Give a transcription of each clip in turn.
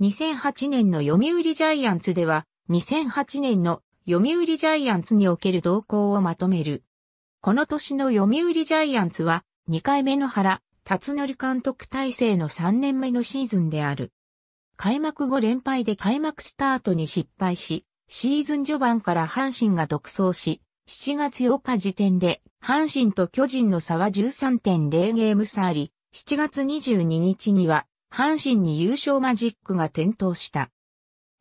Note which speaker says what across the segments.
Speaker 1: 2008年の読売ジャイアンツでは、2008年の読売ジャイアンツにおける動向をまとめる。この年の読売ジャイアンツは、2回目の原、辰則監督体制の3年目のシーズンである。開幕後連敗で開幕スタートに失敗し、シーズン序盤から阪神が独走し、7月8日時点で、阪神と巨人の差は13.0ゲーム差あり、7月22日には阪神に優勝マジックが点灯した。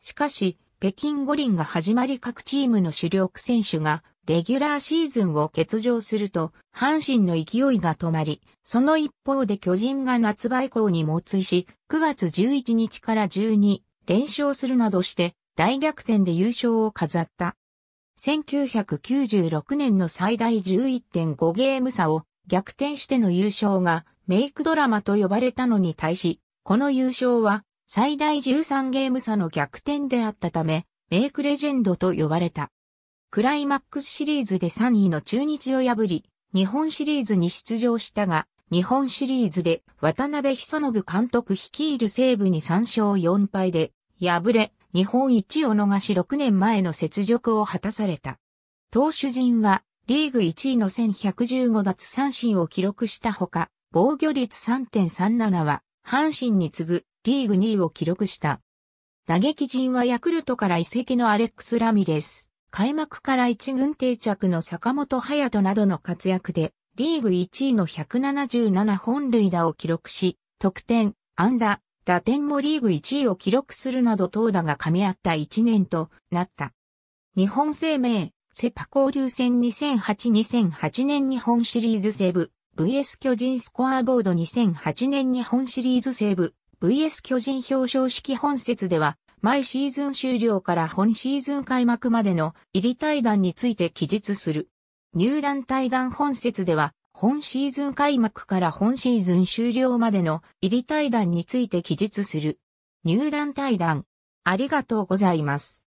Speaker 1: しかし、北京五輪が始まり各チームの主力選手がレギュラーシーズンを欠場すると、阪神の勢いが止まり、その一方で巨人が夏場以降に猛追し、9月11日から12連勝するなどして、大逆転で優勝を飾った。1996年の最大11.5ゲーム差を逆転しての優勝がメイクドラマと呼ばれたのに対し、この優勝は最大13ゲーム差の逆転であったため、メイクレジェンドと呼ばれた。クライマックスシリーズで3位の中日を破り、日本シリーズに出場したが、日本シリーズで渡辺久信監督率いる西部に3勝4敗で敗れ、日本一を逃し6年前の雪辱を果たされた。投手陣はリーグ1位の1115奪三振を記録したほか、防御率3.37は阪神に次ぐリーグ2位を記録した。打撃陣はヤクルトから移籍のアレックス・ラミレス、開幕から一軍定着の坂本隼人などの活躍で、リーグ1位の177本塁打を記録し、得点、安打、打点もリーグ1位を記録するなど投打が噛み合った1年となった。日本生命、セパ交流戦2008-2008年日本シリーズセブ、VS 巨人スコアボード2008年日本シリーズ西部 VS 巨人表彰式本節では、毎シーズン終了から本シーズン開幕までの入り対談について記述する。入団対談本節では、本シーズン開幕から本シーズン終了までの入り対談について記述する。入団対談。ありがとうございます。